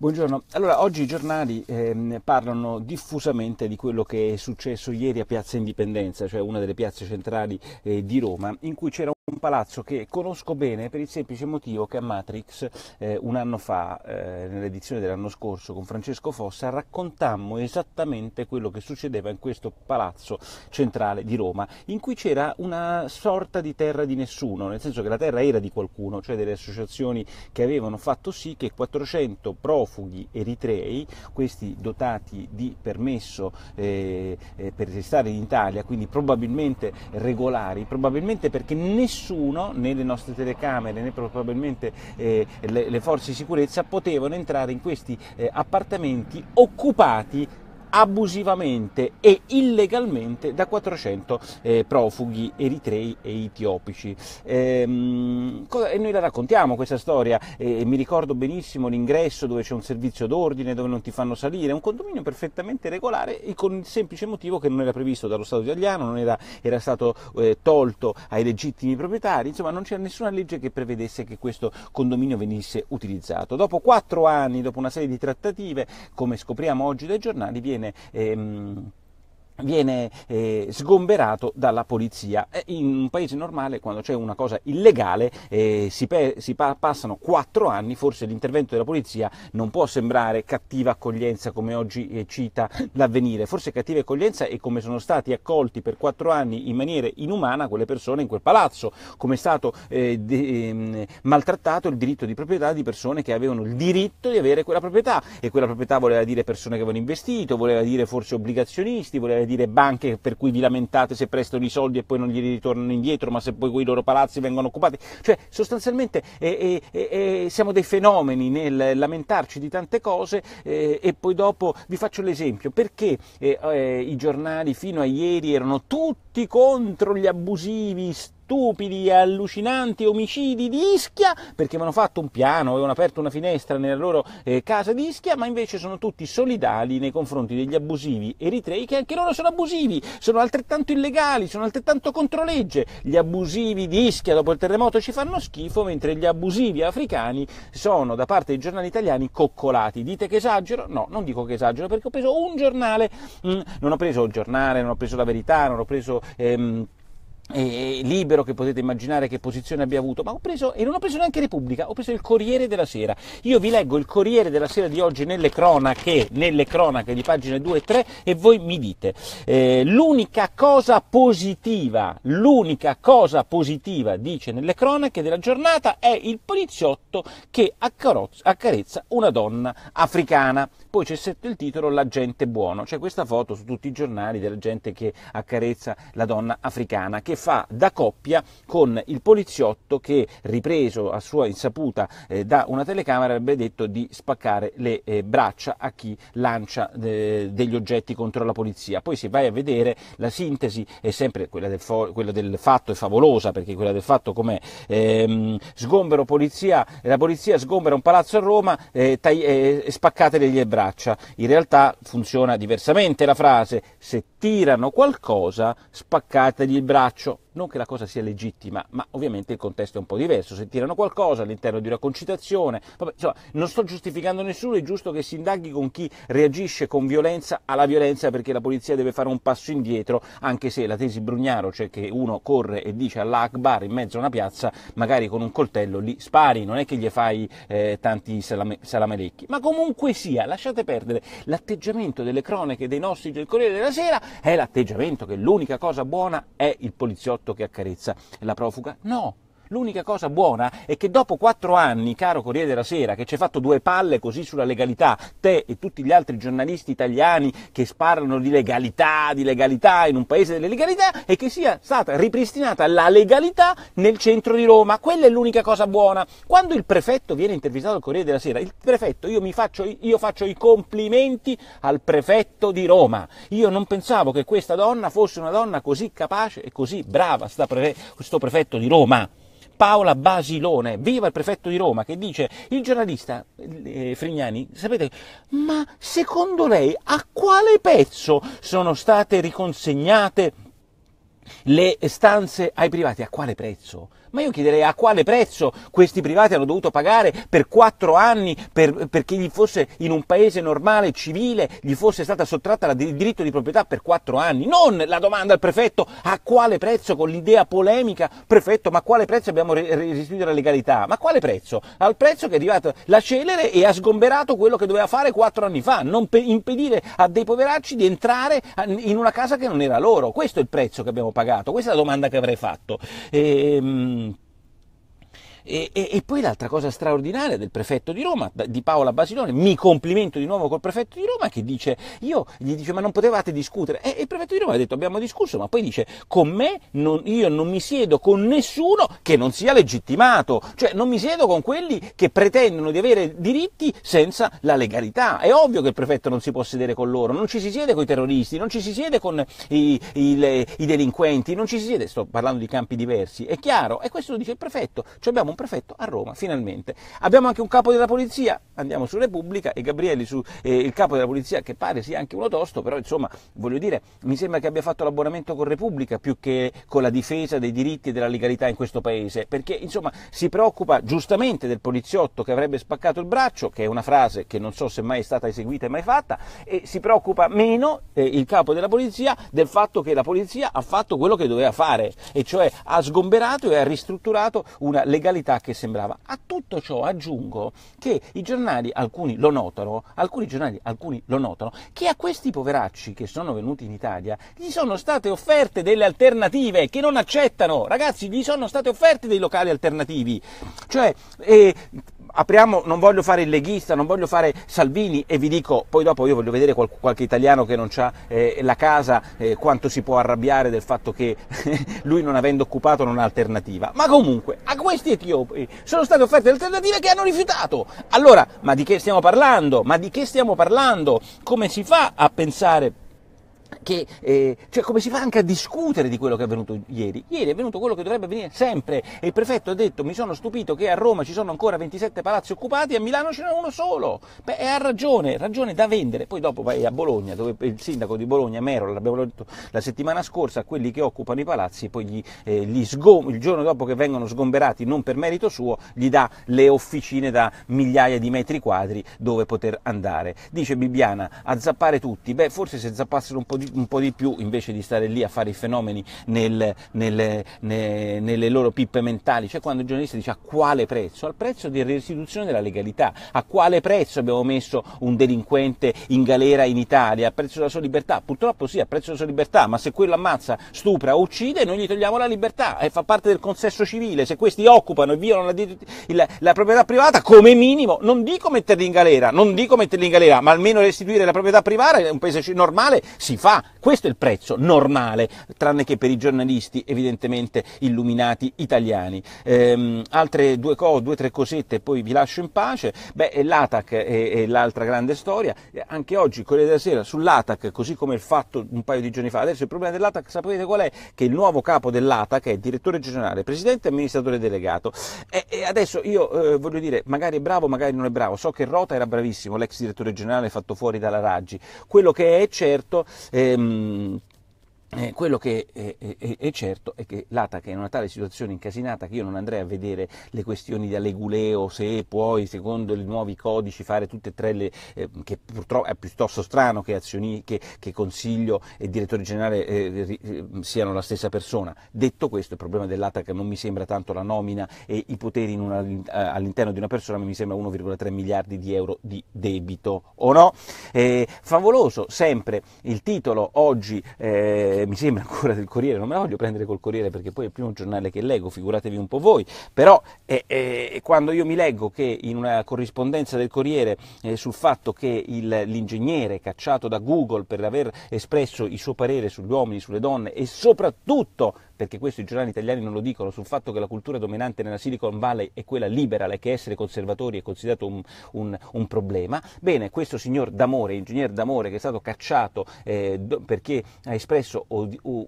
Buongiorno, allora oggi i giornali eh, parlano diffusamente di quello che è successo ieri a Piazza Indipendenza, cioè una delle piazze centrali eh, di Roma, in cui c'era un un palazzo che conosco bene per il semplice motivo che a Matrix eh, un anno fa, eh, nell'edizione dell'anno scorso con Francesco Fossa, raccontammo esattamente quello che succedeva in questo palazzo centrale di Roma, in cui c'era una sorta di terra di nessuno, nel senso che la terra era di qualcuno, cioè delle associazioni che avevano fatto sì che 400 profughi eritrei, questi dotati di permesso eh, eh, per restare in Italia, quindi probabilmente regolari, probabilmente perché nessuno nessuno, né le nostre telecamere né probabilmente eh, le, le, forze di sicurezza potevano entrare in questi eh, appartamenti occupati abusivamente e illegalmente da 400 eh, profughi eritrei e etiopici. Ehm, e noi la raccontiamo questa storia, e, eh, e mi ricordo benissimo l'ingresso dove c'è un servizio d'ordine, dove non ti fanno salire, un condominio perfettamente regolare con il semplice motivo che non era previsto dallo Stato italiano, non era, era stato eh, tolto ai legittimi proprietari, insomma non c'era nessuna legge che prevedesse che questo condominio venisse utilizzato. Dopo quattro anni, dopo una serie di trattative, come scopriamo oggi dai giornali, viene bene. Ehm, viene eh, sgomberato dalla polizia. Eh, in un paese normale, quando c'è una cosa illegale, eh, si, pe- si pa- passano quattro anni, forse l'intervento della polizia non può sembrare cattiva accoglienza come oggi eh, cita l'avvenire, forse cattiva accoglienza è come sono stati accolti per quattro anni in maniera inumana quelle persone in quel palazzo, come è stato eh, de- ehm, maltrattato il diritto di proprietà di persone che avevano il diritto di avere quella proprietà e quella proprietà voleva dire persone che avevano investito, voleva dire forse obbligazionisti, voleva dire, banche per cui vi lamentate se prestano i soldi e poi non glieli ritornano indietro, ma se poi quei loro palazzi vengono occupati. Cioè, sostanzialmente eh, eh, eh, eh siamo dei fenomeni nel lamentarci di tante cose eh, e poi dopo vi faccio l'esempio. Perché eh, i giornali fino a ieri erano tutti contro gli abusivi, stupidi e allucinanti omicidi di Ischia, perché avevano fatto un piano, avevano aperto una finestra nella loro eh, casa di Ischia, ma invece sono tutti solidali nei confronti degli abusivi eritrei, che anche loro sono abusivi, sono altrettanto illegali, sono altrettanto controlegge. Gli abusivi di Ischia dopo il terremoto ci fanno schifo, mentre gli abusivi africani sono da parte dei giornali italiani coccolati. Dite che esagero? No, non dico che esagero, perché ho preso un giornale, mm, non ho preso il giornale, non ho preso la verità, non ho preso... Ehm, libero che potete immaginare che posizione abbia avuto, ma ho preso, e non ho preso neanche Repubblica, ho preso il Corriere della Sera. Io vi leggo il Corriere della Sera di oggi nelle cronache, nelle cronache di pagine 2 e 3 e voi mi dite, eh, l'unica cosa positiva, l'unica cosa positiva, dice nelle cronache della giornata, è il poliziotto che accarezza una donna africana. Poi c'è sotto il titolo La gente buono, c'è questa foto su tutti i giornali della gente che accarezza la donna africana, che fa da coppia con il poliziotto che, ripreso a sua insaputa eh, da una telecamera, avrebbe detto di spaccare le eh, braccia a chi lancia eh, degli oggetti contro la polizia. Poi se vai a vedere la sintesi è sempre quella del, quella del fatto è favolosa, perché quella del fatto com'è ehm, sgombero polizia, la polizia sgombera un palazzo a Roma eh, eh, e tagli- spaccategli le braccia. In realtà funziona diversamente la frase, se tirano qualcosa spaccategli il braccio mucho non che la cosa sia legittima, ma ovviamente il contesto è un po' diverso, se tirano qualcosa all'interno di una concitazione, vabbè, insomma, non sto giustificando nessuno, è giusto che si indaghi con chi reagisce con violenza alla violenza perché la polizia deve fare un passo indietro, anche se la tesi Brugnaro, cioè che uno corre e dice all'Akbar in mezzo a una piazza, magari con un coltello li spari, non è che gli fai eh, tanti salame, salamelecchi, ma comunque sia, lasciate perdere, l'atteggiamento delle cronache dei nostri del Corriere della Sera è l'atteggiamento che l'unica cosa buona è il poliziotto che accarezza la profuga? No, L'unica cosa buona è che dopo quattro anni, caro Corriere della Sera, che ci hai fatto due palle così sulla legalità, te e tutti gli altri giornalisti italiani che sparano di legalità, di legalità in un paese delle legalità, e che sia stata ripristinata la legalità nel centro di Roma. Quella è l'unica cosa buona. Quando il prefetto viene intervistato al Corriere della Sera, il prefetto, io, faccio, io faccio i complimenti al prefetto di Roma. Io non pensavo che questa donna fosse una donna così capace e così brava, sta prefe- questo prefetto di Roma. Paola Basilone, viva il prefetto di Roma, che dice, il giornalista eh, Frignani, sapete, ma secondo lei a quale pezzo sono state riconsegnate le stanze ai privati? A quale prezzo? Ma io chiederei a quale prezzo questi privati hanno dovuto pagare per quattro anni per, perché gli fosse in un paese normale, civile, gli fosse stata sottratta il diritto di proprietà per quattro anni. Non la domanda al prefetto a quale prezzo con l'idea polemica, prefetto, ma a quale prezzo abbiamo restituito la legalità? Ma a quale prezzo? Al prezzo che è arrivata la celere e ha sgomberato quello che doveva fare quattro anni fa, non impedire a dei poveracci di entrare in una casa che non era loro. Questo è il prezzo che abbiamo pagato, questa è la domanda che avrei fatto. E, ehm, e, e, e poi l'altra cosa straordinaria del prefetto di Roma, di Paola Basilone, mi complimento di nuovo col prefetto di Roma che dice, io gli dice ma non potevate discutere, e, il prefetto di Roma ha detto abbiamo discusso, ma poi dice con me non, io non mi siedo con nessuno che non sia legittimato, cioè non mi siedo con quelli che pretendono di avere diritti senza la legalità, è ovvio che il prefetto non si può sedere con loro, non ci si siede con i terroristi, non ci si siede con i, i, le, i delinquenti, non ci si siede, sto parlando di campi diversi, è chiaro, e questo lo dice il prefetto, cioè abbiamo un prefetto a Roma, finalmente. Abbiamo anche un capo della polizia, andiamo su Repubblica e Gabrielli, su, eh, il capo della polizia, che pare sia anche uno tosto, però insomma, voglio dire, mi sembra che abbia fatto l'abbonamento con Repubblica più che con la difesa dei diritti e della legalità in questo paese, perché insomma si preoccupa giustamente del poliziotto che avrebbe spaccato il braccio, che è una frase che non so se mai è stata eseguita e mai fatta, e si preoccupa meno eh, il capo della polizia del fatto che la polizia ha fatto quello che doveva fare, e cioè ha sgomberato e ha ristrutturato una legalità normalità che sembrava. A tutto ciò aggiungo che i giornali, alcuni lo notano, alcuni giornali, alcuni lo notano, che a questi poveracci che sono venuti in Italia gli sono state offerte delle alternative che non accettano. Ragazzi, gli sono state offerte dei locali alternativi. Cioè, eh, apriamo, non voglio fare il leghista, non voglio fare Salvini e vi dico, poi dopo io voglio vedere qual, qualche italiano che non ha eh, la casa, eh, quanto si può arrabbiare del fatto che lui non avendo occupato non ha alternativa. Ma comunque, a questi etiopi sono state offerte alternative che hanno rifiutato. Allora, ma di che stiamo parlando? Ma di che stiamo parlando? Come si fa a pensare che, eh, cioè come si fa anche a discutere di quello che è avvenuto ieri? Ieri è avvenuto quello che dovrebbe avvenire sempre e il prefetto ha detto mi sono stupito che a Roma ci sono ancora 27 palazzi occupati e a Milano ce n'è uno solo. Beh, ha ragione, ragione da vendere. Poi dopo vai a Bologna, dove il sindaco di Bologna, Mero, l'abbiamo detto la settimana scorsa, a quelli che occupano i palazzi, poi gli, eh, gli sgom- il giorno dopo che vengono sgomberati non per merito suo, gli dà le officine da migliaia di metri quadri dove poter andare. Dice Bibiana, a zappare tutti. Beh, forse se zappassero un po' di un po' di più invece di stare lì a fare i fenomeni nel, nelle, ne, nelle loro pippe mentali, cioè quando il giornalista dice a quale prezzo? Al prezzo di restituzione della legalità, a quale prezzo abbiamo messo un delinquente in galera in Italia, a prezzo della sua libertà? Purtroppo sì, a prezzo della sua libertà, ma se quello ammazza, stupra o uccide noi gli togliamo la libertà e fa parte del consesso civile, se questi occupano e violano la, la, la proprietà privata come minimo, non dico metterli in galera, non dico metterli in galera, ma almeno restituire la proprietà privata è un paese normale si fa, questo è il prezzo normale, tranne che per i giornalisti evidentemente illuminati italiani. Ehm, altre due o tre cosette poi vi lascio in pace. Beh, l'ATAC è, è l'altra grande storia. Eh, anche oggi, Corriere della Sera, sull'ATAC, così come il fatto un paio di giorni fa. Adesso il problema dell'ATAC sapete qual è? Che il nuovo capo dell'ATAC è direttore generale, presidente e amministratore delegato. E, e adesso io eh, voglio dire, magari è bravo, magari non è bravo. So che Rota era bravissimo, l'ex direttore generale fatto fuori dalla Raggi. Quello che è certo... Eh, eh, Eh, quello che è, eh, è, eh, eh, è, certo è che l'ATAC è in una tale situazione incasinata che io non andrei a vedere le questioni di dall'eguleo, se puoi secondo i nuovi codici fare tutte e tre le, eh, che purtroppo è piuttosto strano che, azioni, che, che consiglio e direttore generale eh, siano la stessa persona. Detto questo il problema dell'ATAC non mi sembra tanto la nomina e i poteri una, all'interno di una persona, ma mi sembra 1,3 miliardi di euro di debito o no? favoloso sempre il titolo oggi eh, mi sembra ancora del Corriere, non me la voglio prendere col Corriere perché poi è il primo giornale che leggo, figuratevi un po' voi, però eh, eh, quando io mi leggo che in una corrispondenza del Corriere eh, sul fatto che il, l'ingegnere cacciato da Google per aver espresso il suo parere sugli uomini, sulle donne e soprattutto perché questo i giornali italiani non lo dicono, sul fatto che la cultura dominante nella Silicon Valley è quella liberale e che essere conservatori è considerato un, un, un problema. Bene, questo signor D'Amore, ingegner D'Amore, che è stato cacciato eh, perché ha espresso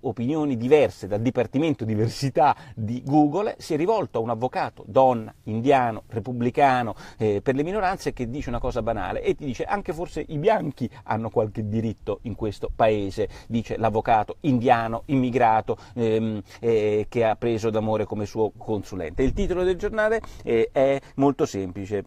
opinioni diverse dal Dipartimento Diversità di Google, si è rivolto a un avvocato, donna, indiano, repubblicano, eh, per le minoranze, che dice una cosa banale e ti dice anche forse i bianchi hanno qualche diritto in questo paese, dice l'avvocato indiano, immigrato. Ehm, eh, che ha preso d'amore come suo consulente. Il titolo del giornale eh, è molto semplice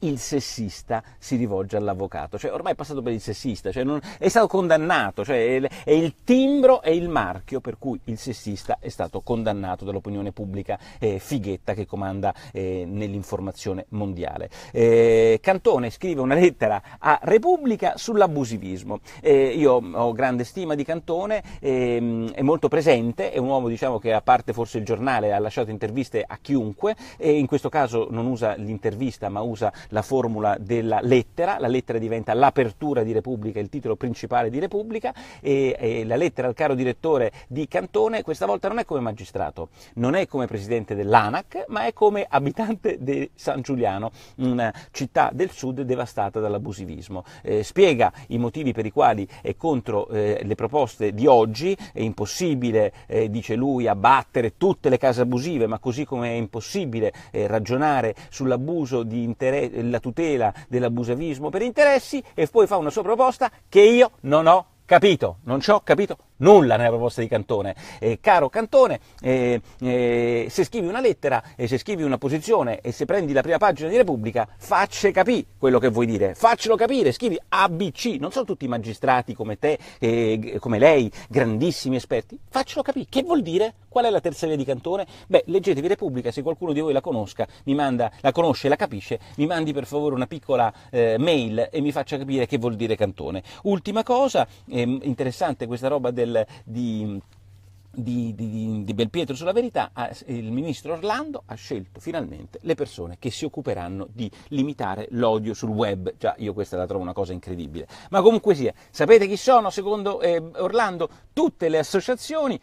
il sessista si rivolge all'avvocato, cioè ormai è passato per il sessista, cioè non, è stato condannato, cioè è, è, il timbro e il marchio per cui il sessista è stato condannato dall'opinione pubblica eh, fighetta che comanda eh, nell'informazione mondiale. Eh, Cantone scrive una lettera a Repubblica sull'abusivismo. Eh, io ho grande stima di Cantone, ehm, è molto presente, è un uomo diciamo, che a parte forse il giornale ha lasciato interviste a chiunque, e in questo caso non usa l'intervista ma usa la formula della lettera, la lettera diventa l'apertura di Repubblica, il titolo principale di Repubblica e, e la lettera al caro direttore di Cantone questa volta non è come magistrato, non è come presidente dell'ANAC, ma è come abitante di San Giuliano, una città del sud devastata dall'abusivismo. Eh, spiega i motivi per i quali è contro eh, le proposte di oggi, è impossibile, eh, dice lui, abbattere tutte le case abusive, ma così come è impossibile eh, ragionare sull'abuso di, inter- la tutela dell'abusavismo per interessi e poi fa una sua proposta che io non ho capito, non ci ho capito nulla nella proposta di Cantone. Eh, caro Cantone, eh, eh, se scrivi una lettera, eh, se scrivi una posizione e se prendi la prima pagina di Repubblica, facce capire quello che vuoi dire, faccelo capire, scrivi ABC, non sono tutti magistrati come te, eh, come lei, grandissimi esperti, faccelo capire, che vuol dire? Qual è la terza via di Cantone? Beh, leggetevi Repubblica, se qualcuno di voi la conosca, manda, la conosce, la capisce, mi mandi per favore una piccola eh, mail e mi faccia capire che vuol dire Cantone. Ultima cosa, ehm, interessante questa roba del del, di, di, di, di, Belpietro sulla verità, il ministro Orlando ha scelto finalmente le persone che si occuperanno di limitare l'odio sul web. Già, io questa la trovo una cosa incredibile. Ma comunque sia, sapete chi sono, secondo eh, Orlando, tutte le associazioni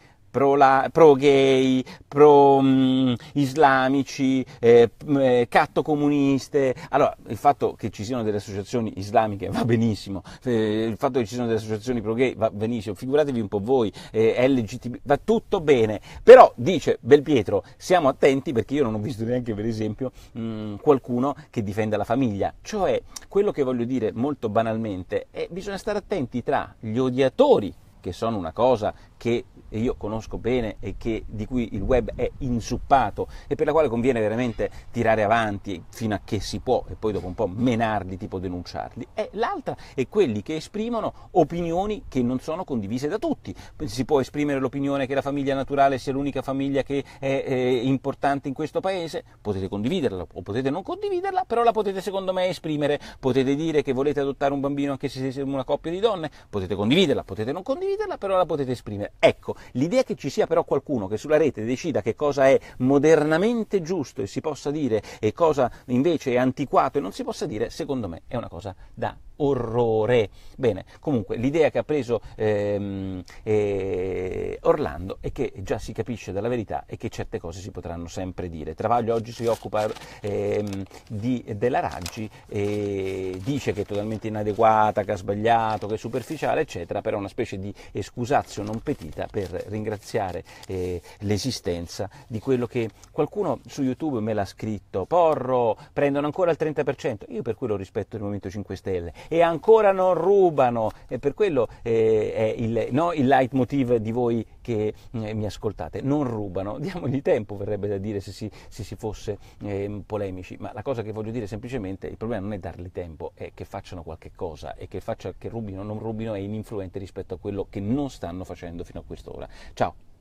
pro, gay, pro mm, islamici, eh, mh, mm, eh, catto comuniste. Allora, il fatto che ci siano delle associazioni islamiche va benissimo, eh, il fatto che ci siano delle associazioni pro gay va benissimo, figuratevi un po' voi, eh, LGTB, va tutto bene. Però dice Belpietro, siamo attenti perché io non ho visto neanche per esempio mh, mm, qualcuno che difenda la famiglia. Cioè, quello che voglio dire molto banalmente è che bisogna stare attenti tra gli odiatori che sono una cosa che io conosco bene e che, di cui il web è insuppato e per la quale conviene veramente tirare avanti fino a che si può e poi dopo un po' menarli, tipo denunciarli. E eh, l'altra è quelli che esprimono opinioni che non sono condivise da tutti. Si può esprimere l'opinione che la famiglia naturale sia l'unica famiglia che è, è importante in questo paese, potete condividerla o potete non condividerla, però la potete secondo me esprimere, potete dire che volete adottare un bambino anche se siete una coppia di donne, potete condividerla, potete non condividerla, però la potete esprimere Ecco, l'idea che ci sia però qualcuno che sulla rete decida che cosa è modernamente giusto e si possa dire e cosa invece è antiquato e non si possa dire, secondo me è una cosa da orrore. Bene, comunque l'idea che ha preso ehm, eh, Orlando è che già si capisce dalla verità e che certe cose si potranno sempre dire. Travaglio oggi si occupa ehm, di, della Raggi e dice che è totalmente inadeguata, che ha sbagliato, che è superficiale, eccetera, però è una specie di escusazio non pensata appetita per ringraziare eh, l'esistenza di quello che qualcuno su YouTube me l'ha scritto, porro, prendono ancora il 30%, io per quello rispetto il Movimento 5 Stelle e ancora non rubano e per quello eh, è il, no, il leitmotiv di voi che eh, mi ascoltate, non rubano, diamogli tempo, verrebbe da dire se si, se si fosse eh, polemici, ma la cosa che voglio dire semplicemente, il problema non è dargli tempo, è che facciano qualche cosa e che, faccia, che rubino o non rubino è ininfluente rispetto a quello che non stanno facendo fino a quest'ora. Ciao!